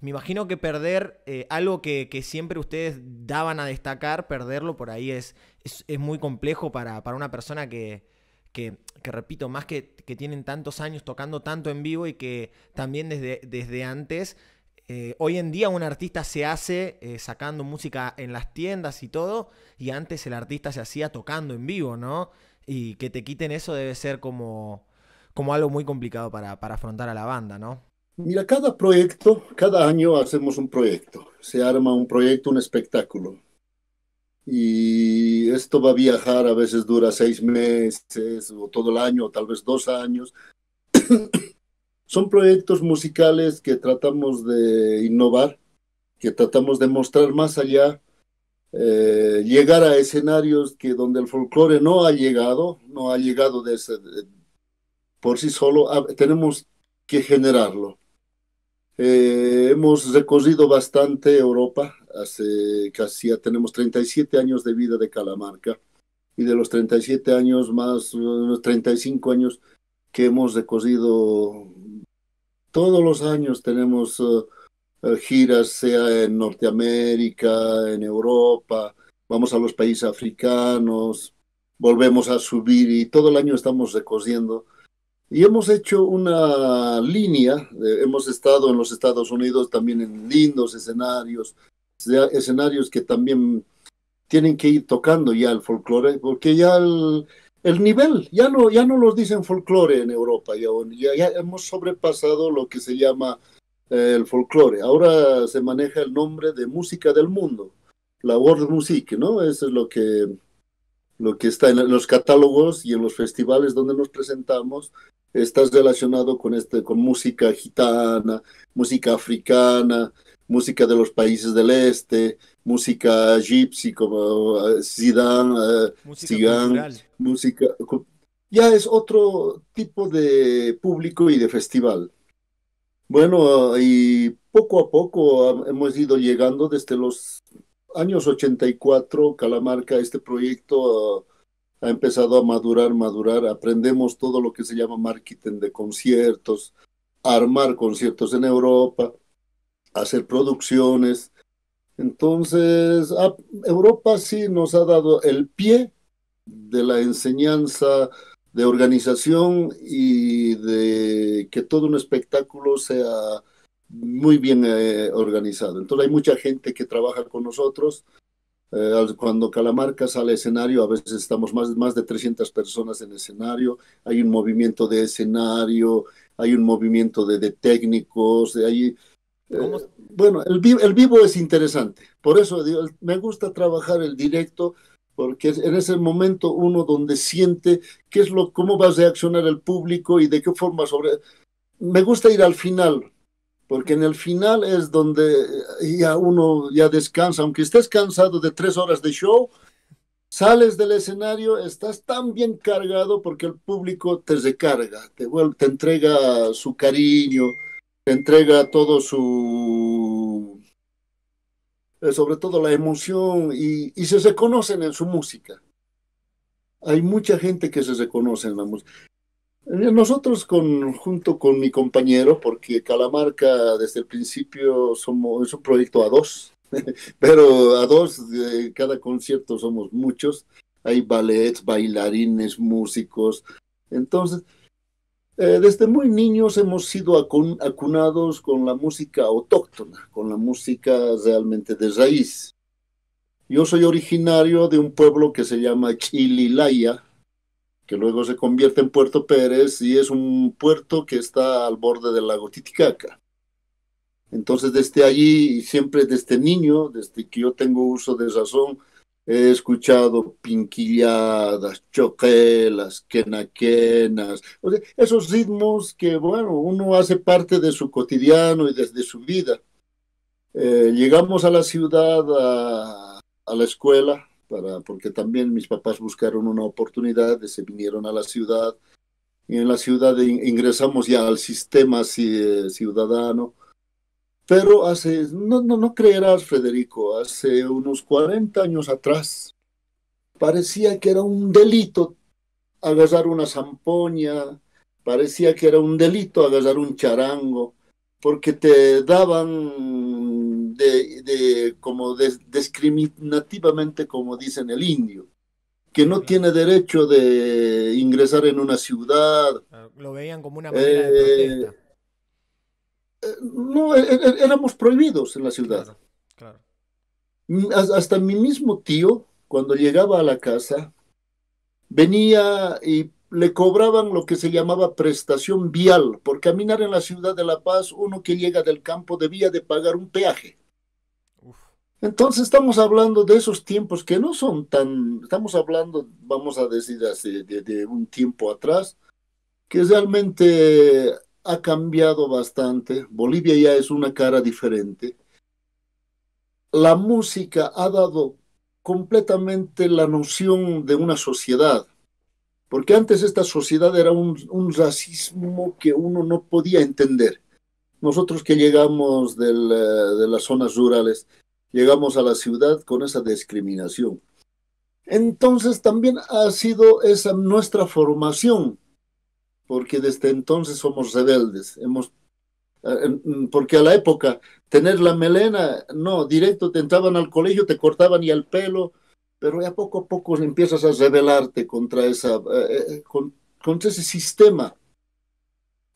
Me imagino que perder eh, algo que, siempre ustedes daban a destacar, perderlo por ahí es, es, muy complejo para, una persona que, repito, más que, tienen tantos años tocando tanto en vivo y que también desde, desde antes, eh, hoy en día un artista se hace eh, sacando música en las tiendas y todo, y antes el artista se hacía tocando en vivo, ¿no? Y que te quiten eso debe ser como, como algo muy complicado para afrontar a la banda, ¿no? Mira, cada proyecto, cada año hacemos un proyecto, se arma un proyecto, un espectáculo. Y esto va a viajar, a veces dura seis meses o todo el año, o tal vez dos años. Son proyectos musicales que tratamos de innovar, que tratamos de mostrar más allá, eh, llegar a escenarios que donde el folclore no ha llegado, no ha llegado de por sí solo, ah, tenemos que generarlo. Eh, hemos recorrido bastante Europa, hace casi tenemos 37 años de vida de Calamarca y de los 37 años más unos 35 años que hemos recorrido todos los años tenemos eh, eh, giras sea en Norteamérica, en Europa, vamos a los países africanos, volvemos a subir y todo el año estamos recorriendo y hemos hecho una línea, eh, hemos estado en los Estados Unidos también en lindos escenarios, escenarios que también tienen que ir tocando ya el folclore, porque ya el, nivel, ya no, ya no los dicen folclore en Europa, ya, hemos sobrepasado lo que se llama eh, el folclore. Ahora se maneja el nombre de música del mundo, la World Music, ¿no? Eso es lo que, lo que está en los catálogos y en los festivales donde nos presentamos, estás relacionado con, este, con música gitana, música africana, música de los países del este, música gypsy como eh, Zidane, eh, música, música ya es otro tipo de público y de festival. Bueno, y poco a poco hemos ido llegando desde los años 84, Calamarca, este proyecto ha empezado a madurar, madurar, aprendemos todo lo que se llama marketing de conciertos, armar conciertos en Europa, hacer producciones. Entonces, ah, Europa sí nos ha dado el pie de la enseñanza de organización y de que todo un espectáculo sea muy bien eh, organizado. Entonces hay mucha gente que trabaja con nosotros, eh, cuando Calamarca sale al escenario, a veces estamos más, más de 300 personas en el escenario, hay un movimiento de escenario, hay un movimiento de, técnicos, de eh, bueno, el, vivo es interesante, por eso me gusta trabajar el directo, porque en ese momento uno donde siente qué es lo, cómo va a reaccionar el público y de qué forma sobre... Me gusta ir al final, porque en el final es donde eh, ya uno ya descansa, aunque estés cansado de tres horas de show, sales del escenario, estás tan bien cargado porque el público te recarga, te, entrega su cariño, te entrega todo su... Eh, sobre todo la emoción y, y se reconocen en su música. Hay mucha gente que se reconoce en la música. Eh, nosotros, con, junto con mi compañero, porque Calamarca desde el principio somos, es un proyecto a dos, pero a dos, cada concierto somos muchos. Hay ballets, bailarines, músicos. Entonces, eh, desde muy niños hemos sido acunados con la música autóctona, con la música realmente de raíz. Yo soy originario de un pueblo que se llama Chililaya, que luego se convierte en Puerto Pérez y es un puerto que está al borde del lago Titicaca. Entonces desde allí y siempre desde niño, desde que yo tengo uso de razón, he escuchado pinquilladas, choquelas, quenaquenas, esos ritmos que, bueno, uno hace parte de su cotidiano y desde su vida. Eh, llegamos a la ciudad, a la escuela, para, porque también mis papás buscaron una oportunidad, eh, se vinieron a la ciudad, y en la ciudad ingresamos ya al sistema eh, ciudadano. Pero hace, no, no, no creerás, Federico, hace unos 40 años atrás, parecía que era un delito agarrar una zampoña, parecía que era un delito agarrar un charango, porque te daban de, como discriminativamente, como dicen el indio, que no tiene derecho de ingresar en una ciudad. Ah, lo veían como una manera de eh, eh, No, e, e, e, éramos prohibidos en la ciudad. Mm, hasta mi mismo tío, cuando llegaba a la casa, venía y le cobraban lo que se llamaba prestación vial. Por caminar en la ciudad de La Paz, uno que llega del campo debía de pagar un peaje. Entonces estamos hablando de esos tiempos que no son tan, estamos hablando, vamos a decir así, de, un tiempo atrás, que realmente ha cambiado bastante. Bolivia ya es una cara diferente. La música ha dado completamente la noción de una sociedad, porque antes esta sociedad era un, racismo que uno no podía entender. Nosotros que llegamos eh, de las zonas rurales, llegamos a la ciudad con esa discriminación. Entonces también ha sido esa nuestra formación, porque desde entonces somos rebeldes. Hemos, eh, mm, porque a la época tener la melena, no, directo te entraban al colegio, te cortaban y al pelo, pero ya poco a poco empiezas a rebelarte contra, esa, eh, eh, contra ese sistema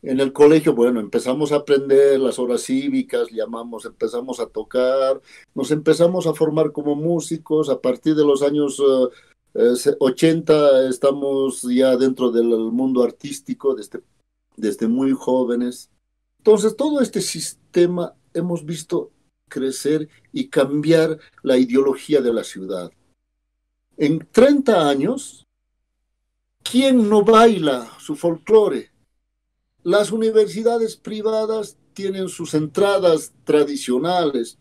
en el colegio, bueno, empezamos a aprender las horas cívicas, llamamos, empezamos a tocar, nos empezamos a formar como músicos. A partir de los años 80 eh, eh, estamos ya dentro del mundo artístico desde, este, desde muy jóvenes. Entonces, todo este sistema hemos visto crecer y cambiar la ideología de la ciudad. En 30 años, ¿quién no baila su folclore? Las universidades privadas tienen sus entradas tradicionales,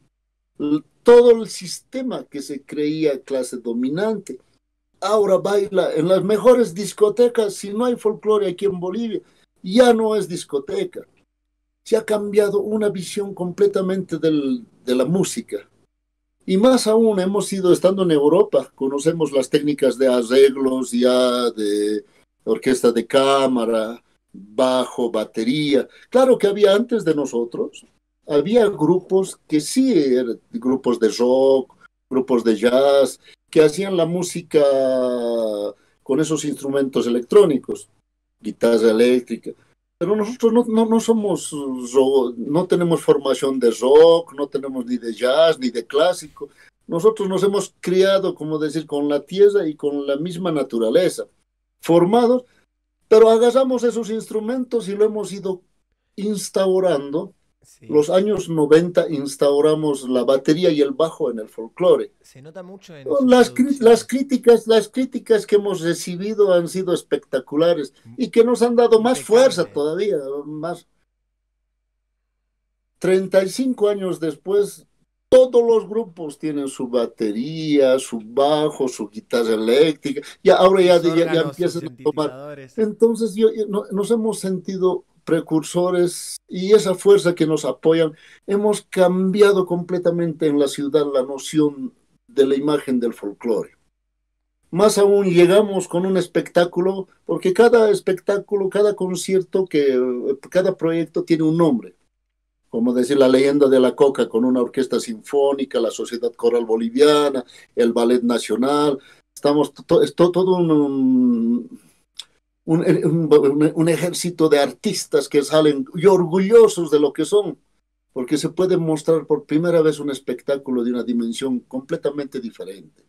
todo el sistema que se creía clase dominante. Ahora baila en las mejores discotecas, si no hay folclore aquí en Bolivia, ya no es discoteca. Se ha cambiado una visión completamente de la música. Y más aún, hemos ido estando en Europa, conocemos las técnicas de arreglos ya, de orquesta de cámara, bajo, batería. Claro que había antes de nosotros, había grupos que sí er, grupos de rock, grupos de jazz, que hacían la música con esos instrumentos electrónicos, guitarra eléctrica. Pero nosotros no, no, no somos, no tenemos formación de rock, no tenemos ni de jazz, ni de clásico. Nosotros nos hemos criado, como decir, con la tierra y con la misma naturaleza, formados pero agarramos esos instrumentos y lo hemos ido instaurando. Los años 90 instauramos la batería y el bajo en el folclore. Se nota mucho en las, las, críticas, las críticas que hemos recibido han sido espectaculares mm. y que nos han dado más fuerza todavía, más. 35 años después todos los grupos tienen su batería, su bajo, su guitarra eléctrica. Y ahora ya, empiezan a tomar. Entonces nos hemos sentido precursores y esa fuerza que nos apoyan. Hemos cambiado completamente en la ciudad la noción de la imagen del folclore. Más aún llegamos con un espectáculo, porque cada espectáculo, cada concierto, que, cada proyecto tiene un nombre como decir la leyenda de la coca con una orquesta sinfónica, la Sociedad Coral Boliviana, el Ballet Nacional. Estamos, todo un, un, ejército de artistas que salen y orgullosos de lo que son, porque se puede mostrar por primera vez un espectáculo de una dimensión completamente diferente.